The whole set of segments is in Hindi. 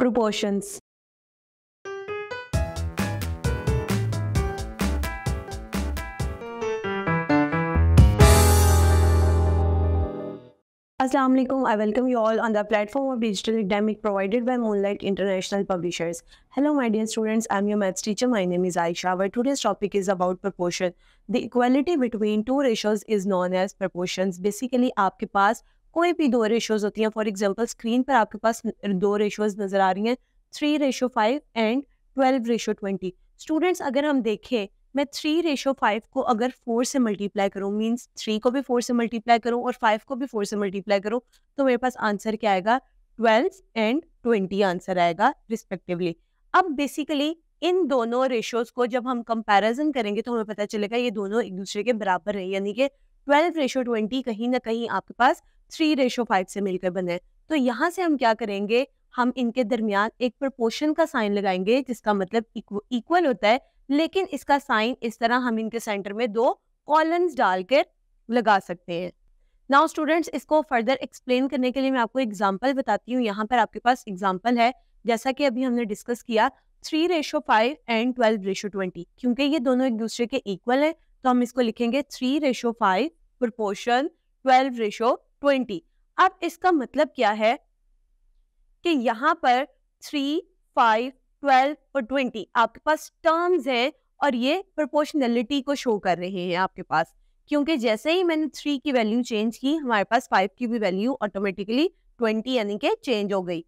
proportions. Assalamu alaikum. I welcome you all on the platform of digital academic provided by Moonlight International Publishers. Hello, my dear students. I'm your maths teacher. My name is Aisha. Our today's topic is about proportion. The equality between two ratios is known as proportions. Basically, आपके पास कोई भी दो रेशोज होती हैं फॉर एग्जाम्पल स्क्रीन पर आपके पास दो रेशोज नजर आ रही हैं three ratio five and twelve ratio twenty students अगर हम देखें मैं थ्री रेशो फाइव को अगर फोर से मल्टीप्लाई करूँ मीन्स थ्री को भी फोर से मल्टीप्लाई करूँ और फाइव को भी फोर से मल्टीप्लाई करूँ तो मेरे पास आंसर क्या आएगा ट्वेल्व एंड ट्वेंटी आंसर आएगा रिस्पेक्टिवली अब बेसिकली इन दोनों रेशोज को जब हम कंपैरिजन करेंगे तो हमें पता चलेगा ये दोनों एक दूसरे के बराबर है यानी कि ट्वेल्व रेशो ट्वेंटी कहीं ना कहीं आपके पास थ्री रेशो फाइव से मिलकर बने तो यहाँ से हम क्या करेंगे हम इनके दरमियान एक प्रपोर्शन का साइन लगाएंगे जिसका मतलब इक्वल होता है लेकिन इसका साइन इस तरह हम इनके सेंटर में दो कॉलम्स डालकर लगा सकते हैं नाउ स्टूडेंट्स इसको फर्दर एक्सप्लेन करने के लिए मैं आपको एग्जाम्पल बताती हूँ यहाँ पर आपके पास एग्जाम्पल है जैसा कि अभी हमने डिस्कस किया three ratio five and twelve ratio twenty क्योंकि ये दोनों एक दूसरे के इक्वल है तो हम इसको लिखेंगे three ratio five proportion twelve ratio twenty अब इसका मतलब क्या है कि यहाँ पर थ्री फाइव ट्वेल्व और ट्वेंटी आपके पास टर्म्स हैं और ये प्रोपोर्शनलिटी को शो कर रहे हैं आपके पास क्योंकि जैसे ही मैंने थ्री की वैल्यू चेंज की हमारे पास फाइव की भी वैल्यू ऑटोमेटिकली ट्वेंटी यानी कि चेंज हो गई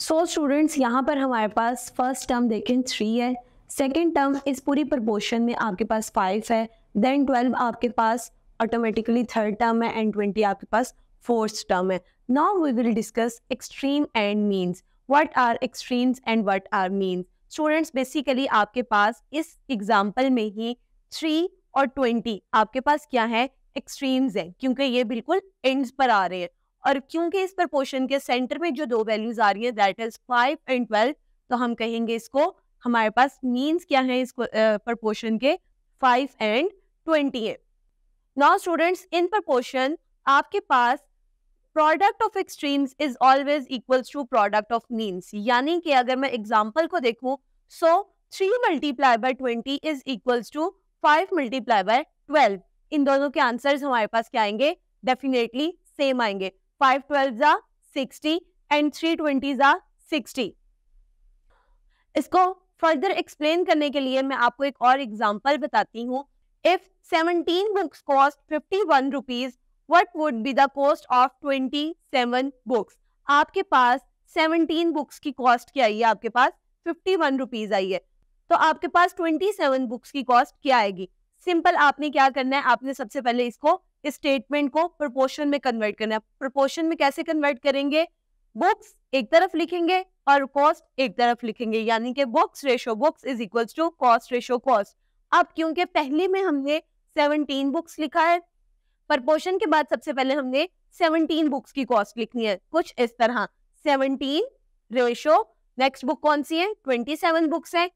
सो so, स्टूडेंट्स यहाँ पर हमारे पास फर्स्ट टर्म देखें थ्री है सेकेंड टर्म इस पूरी प्रपोर्शन में आपके पास फाइव है देन ट्वेल्व आपके पास ऑटोमेटिकली थर्ड टर्म है एंड ट्वेंटी आपके पास फोर्थ टर्म है now we will discuss extreme and means what are extremes and what are means students basically आपके पास इस एग्जाम्पल में ही थ्री और ट्वेंटी आपके पास क्या है एक्सट्रीम्स है क्योंकि ये बिल्कुल एंड्स पर आ रहे हैं और क्योंकि इस पोर्शन के सेंटर में जो दो वैल्यूज आ रही है that is five and twelve तो हम कहेंगे इसको हमारे पास मीन्स क्या है इस पोर्शन के फाइव एंड ट्वेंटी है नाउ स्टूडेंट्स इन प्रपोर्शन आपके पास product of extremes is always equal to product of means यानी कि अगर मैं एग्जाम्पल को देखूं so three multiply by twenty is equal to five multiply by twelve इन दोनों के आंसर हमारे पास क्या आएंगे डेफिनेटली सेम आएंगे फाइव ट्वेल्व जा सिक्सटी एंड थ्री ट्वेंटी जा सिक्सटी इसको फर्दर एक्सप्लेन करने के लिए मैं आपको एक और एग्जाम्पल बताती हूँ if 17 books cost 51 rupees, what would be the cost of 27 books? आपके पास 17 books की cost क्या आई है आपके पास 51 rupees आई है तो आपके पास 27 books की cost क्या आएगी सिंपल आपने क्या करना है आपने सबसे पहले इसको स्टेटमेंट इस को प्रोपोर्शन में कन्वर्ट करना है प्रोपोर्शन में कैसे कन्वर्ट करेंगे बुक्स एक तरफ लिखेंगे और कॉस्ट एक तरफ लिखेंगे यानी कि books ratio books is equals to cost ratio cost अब क्योंकि पहले में हमने सेवनटीन बुक्स लिखा है पोर्शन के बाद सबसे पहले हमने सेवनटीन बुक्स की कॉस्ट लिखनी है कुछ इस तरह सेवनटीन रेशो नेक्स्ट बुक कौन सी है ट्वेंटी सेवन बुक्स है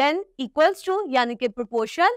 देन इक्वल्स टू यानी कि प्रपोर्शन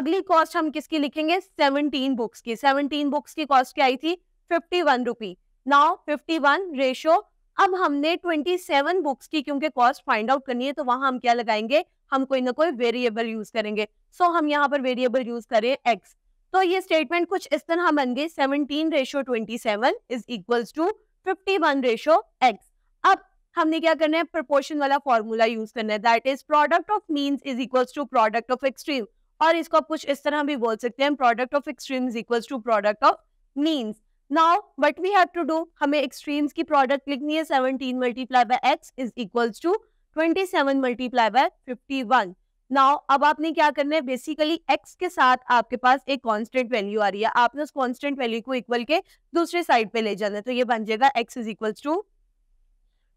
अगली कॉस्ट हम किसकी लिखेंगे सेवनटीन बुक्स की सेवनटीन बुक्स की कॉस्ट क्या आई थी fifty one rupee now fifty one ratio अब हमने ट्वेंटी सेवन बुक्स की क्योंकि कॉस्ट फाइंड आउट करनी है तो वहां हम क्या लगाएंगे हम कोई ना कोई वेरिएबल यूज करेंगे सो so, हम यहाँ पर वेरिएबल यूज करें एक्स तो ये स्टेटमेंट कुछ इस तरह बन गई seventeen ratio twenty seven is equal to fifty one ratio x अब हमने क्या करना है प्रोपोर्शन वाला फॉर्मूला यूज करना है that is product of mean is equal to product of extreme और इसको आप कुछ इस तरह भी बोल सकते हैं product of extreme is equal to product of mean now what we have to do हमें एक्सट्रीम्स की प्रोडक्ट लिखनी है seventeen multiply by x is equal to twenty seven multiply by fifty one now अब आपने क्या करना है बेसिकली एक्स के साथ आपके पास एक कांस्टेंट वैल्यू आ रही है आपने उस कांस्टेंट वैल्यू को इक्वल के दूसरे साइड पे ले जाना है तो ये बन जाएगा x is equal to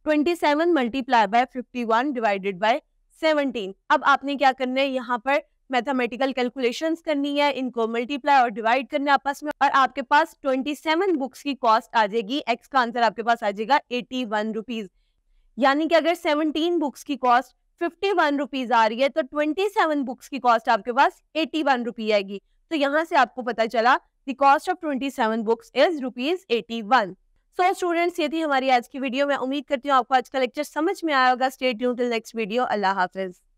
twenty seven multiply by fifty one divided by seventeen अब आपने क्या करना है यहाँ पर मैथमेटिकल कैलकुलेशन करनी है इनको मल्टीप्लाई और डिवाइड करना है आपस में और आपके पास 27 बुक्स की कॉस्ट आ जाएगी एक्स का आंसर आपके पास आ जाएगा एटी वन रुपीज यानी कि अगर 17 बुक्स की कॉस्ट फिफ्टी वन रुपीज आ रही है तो ट्वेंटी सेवन बुक्स की कॉस्ट आपके पास एटी वन रुपी आएगी तो यहाँ से आपको पता चला the cost of twenty seven books is rupees eighty one so students ये थी हमारी आज की वीडियो मैं उम्मीद करती हूँ आपको आज का लेक्चर समझ में आया होगा स्टेट यून टिल नेक्स्ट वीडियो अल्लाह हाफिज